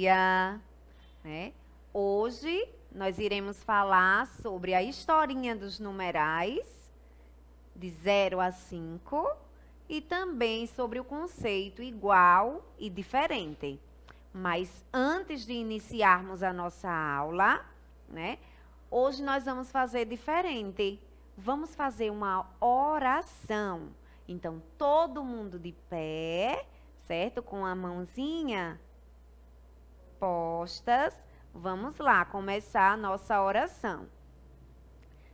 dia. Né? Hoje nós iremos falar sobre a historinha dos numerais, de 0 a 5, e também sobre o conceito igual e diferente. Mas antes de iniciarmos a nossa aula, né? Hoje nós vamos fazer diferente. Vamos fazer uma oração. Então, todo mundo de pé, certo? Com a mãozinha Respostas, vamos lá começar a nossa oração.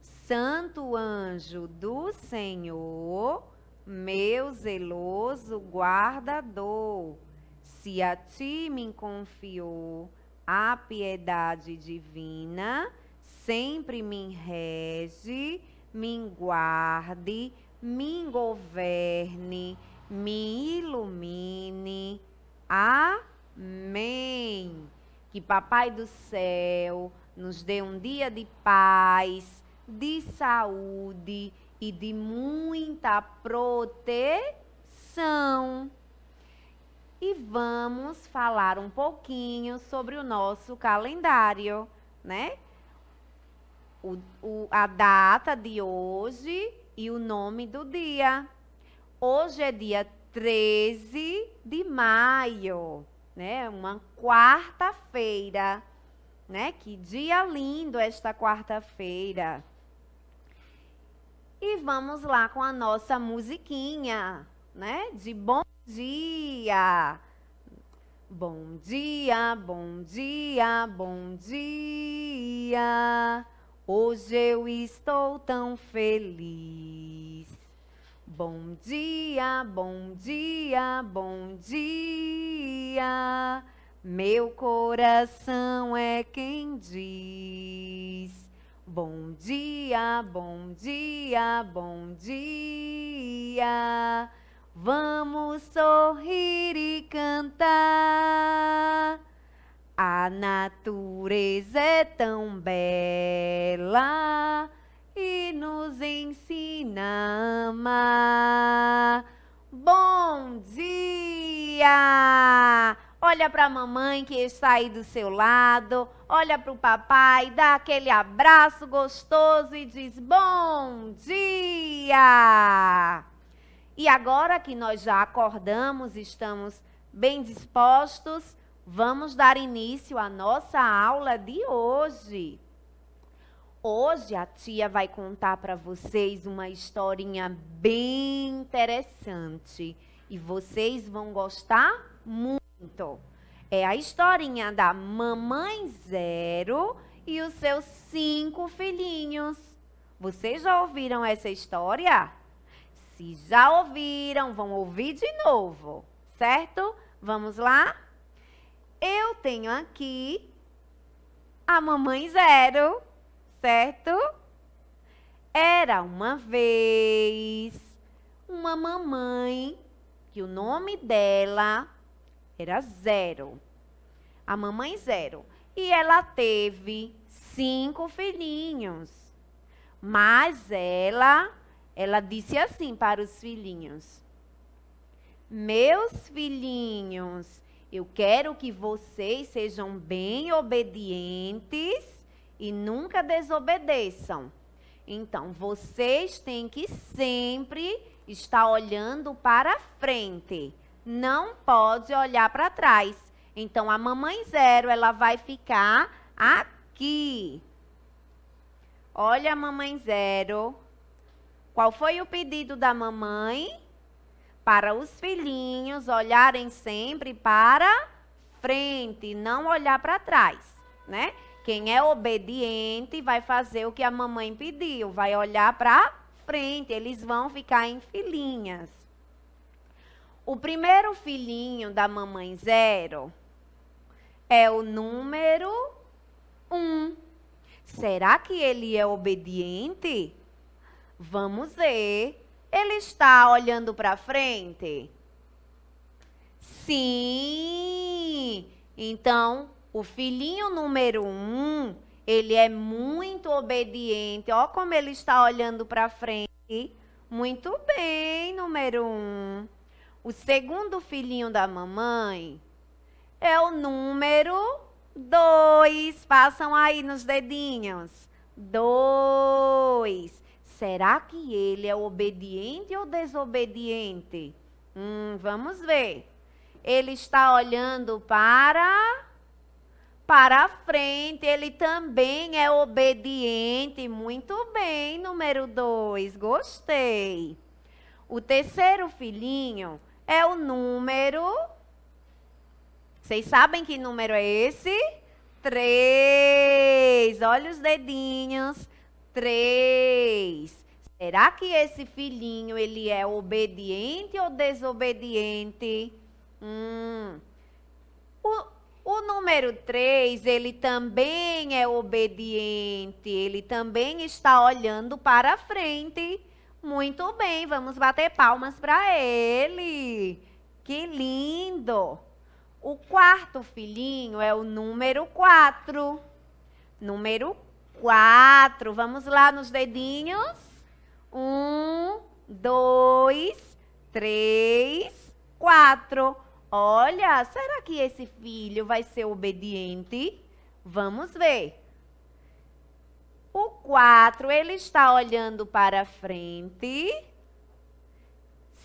Santo anjo do Senhor, meu zeloso guardador, se a ti me confiou a piedade divina, sempre me rege, me guarde, me governe, me ilumine. Amém. Que Papai do Céu nos dê um dia de paz, de saúde e de muita proteção. E vamos falar um pouquinho sobre o nosso calendário, né? O, o, a data de hoje e o nome do dia. Hoje é dia 13 de maio né? Uma quarta-feira, né? Que dia lindo esta quarta-feira. E vamos lá com a nossa musiquinha, né? De bom dia. Bom dia, bom dia, bom dia. Hoje eu estou tão feliz. Bom dia, bom dia, bom dia. Meu coração é quem diz. Bom dia, bom dia, bom dia. Vamos sorrir e cantar. A natureza é tão bela nos ensina a amar. Bom dia! Olha para a mamãe que está aí do seu lado, olha para o papai, dá aquele abraço gostoso e diz bom dia! E agora que nós já acordamos, estamos bem dispostos, vamos dar início à nossa aula de hoje. Hoje a tia vai contar para vocês uma historinha bem interessante e vocês vão gostar muito. É a historinha da mamãe zero e os seus cinco filhinhos. Vocês já ouviram essa história? Se já ouviram, vão ouvir de novo, certo? Vamos lá? Eu tenho aqui a mamãe zero certo? Era uma vez uma mamãe que o nome dela era Zero. A mamãe Zero. E ela teve cinco filhinhos. Mas ela, ela disse assim para os filhinhos: Meus filhinhos, eu quero que vocês sejam bem obedientes e nunca desobedeçam. Então, vocês têm que sempre estar olhando para frente. Não pode olhar para trás. Então, a mamãe zero, ela vai ficar aqui. Olha a mamãe zero. Qual foi o pedido da mamãe? Para os filhinhos olharem sempre para frente, não olhar para trás, né? Quem é obediente vai fazer o que a mamãe pediu, vai olhar para frente, eles vão ficar em filhinhas. O primeiro filhinho da mamãe zero é o número um. Será que ele é obediente? Vamos ver. Ele está olhando para frente? Sim. Então, o filhinho número um, ele é muito obediente. Ó, como ele está olhando para frente. Muito bem, número um. O segundo filhinho da mamãe é o número dois. Passam aí nos dedinhos. Dois. Será que ele é obediente ou desobediente? Hum, vamos ver. Ele está olhando para para frente, ele também é obediente. Muito bem, número dois, gostei. O terceiro filhinho é o número. Vocês sabem que número é esse? Três. Olha os dedinhos. Três. Será que esse filhinho ele é obediente ou desobediente? Hum. O, número 3, ele também é obediente, ele também está olhando para frente. Muito bem, vamos bater palmas para ele. Que lindo! O quarto filhinho é o número 4. Número 4. Vamos lá nos dedinhos. Um, dois, três, quatro. Olha, será que esse filho vai ser obediente? Vamos ver. O 4, ele está olhando para frente.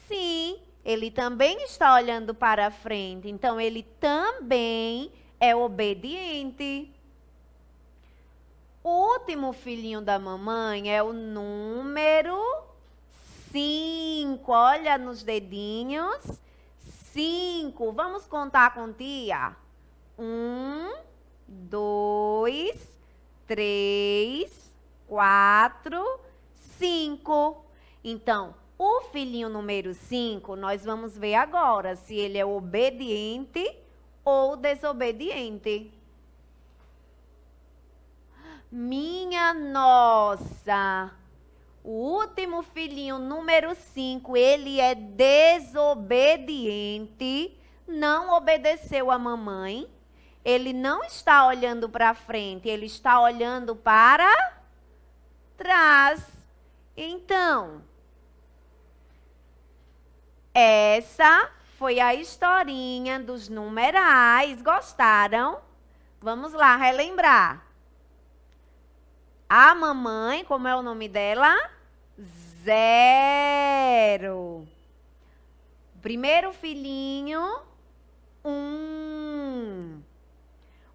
Sim, ele também está olhando para frente. Então, ele também é obediente. O último filhinho da mamãe é o número 5. Olha nos dedinhos cinco. Vamos contar com tia? Um, dois, três, quatro, cinco. Então, o filhinho número cinco, nós vamos ver agora se ele é obediente ou desobediente. Minha nossa! O último filhinho, número 5, ele é desobediente, não obedeceu a mamãe, ele não está olhando para frente, ele está olhando para trás. Então, essa foi a historinha dos numerais. Gostaram? Vamos lá relembrar. A mamãe, como é o nome dela? Zero. Primeiro filhinho, um.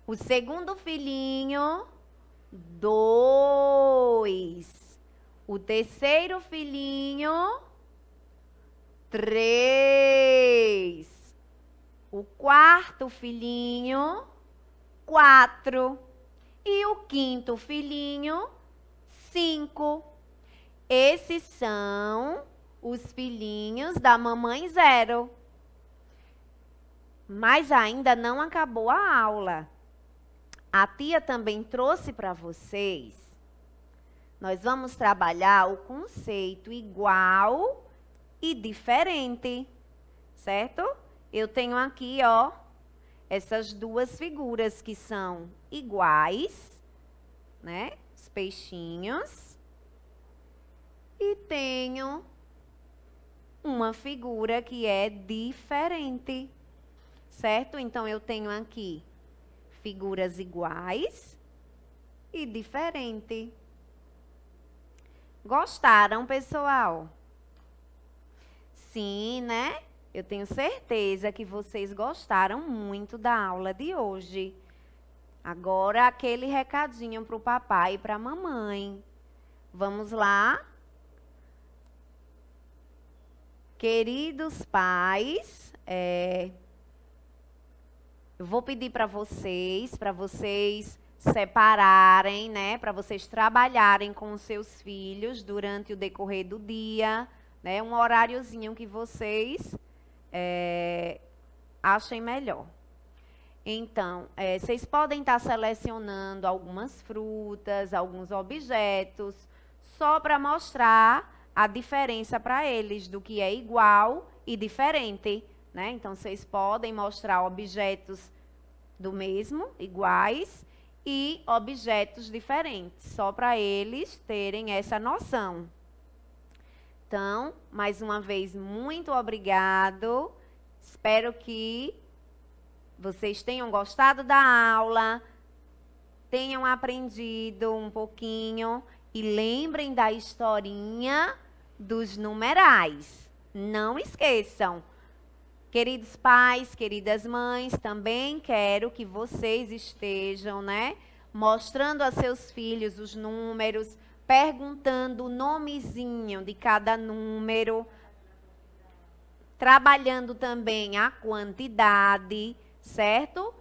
O segundo filhinho, dois. O terceiro filhinho, três. O quarto filhinho, quatro. E o quinto filhinho, cinco. Esses são os filhinhos da mamãe zero. Mas ainda não acabou a aula. A tia também trouxe para vocês. Nós vamos trabalhar o conceito igual e diferente, certo? Eu tenho aqui, ó, essas duas figuras que são iguais, né? Os peixinhos. E tenho uma figura que é diferente, certo? Então, eu tenho aqui figuras iguais e diferente. Gostaram, pessoal? Sim, né? Eu tenho certeza que vocês gostaram muito da aula de hoje. Agora, aquele recadinho para o papai e para a mamãe. Vamos lá? Queridos pais, é, eu vou pedir para vocês, para vocês separarem, né? Para vocês trabalharem com seus filhos durante o decorrer do dia, né? Um horáriozinho que vocês é, achem melhor. Então, é, vocês podem estar tá selecionando algumas frutas, alguns objetos, só para mostrar a diferença para eles do que é igual e diferente. Né? Então, vocês podem mostrar objetos do mesmo, iguais, e objetos diferentes, só para eles terem essa noção. Então, mais uma vez, muito obrigado. Espero que vocês tenham gostado da aula, tenham aprendido um pouquinho e lembrem da historinha dos numerais. Não esqueçam. Queridos pais, queridas mães, também quero que vocês estejam, né, mostrando a seus filhos os números, perguntando o nomezinho de cada número, trabalhando também a quantidade, certo?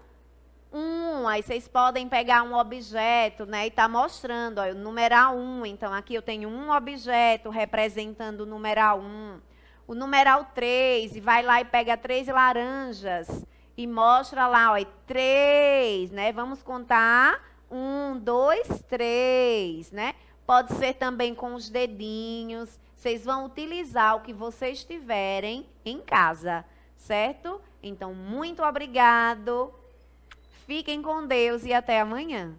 Um, aí vocês podem pegar um objeto, né, e tá mostrando, ó, o numeral um, então aqui eu tenho um objeto representando o numeral um. O numeral três, e vai lá e pega três laranjas e mostra lá, ó, é três, né, vamos contar, um, dois, três, né, Pode ser também com os dedinhos. Vocês vão utilizar o que vocês tiverem em casa, certo? Então, muito obrigado. Fiquem com Deus e até amanhã.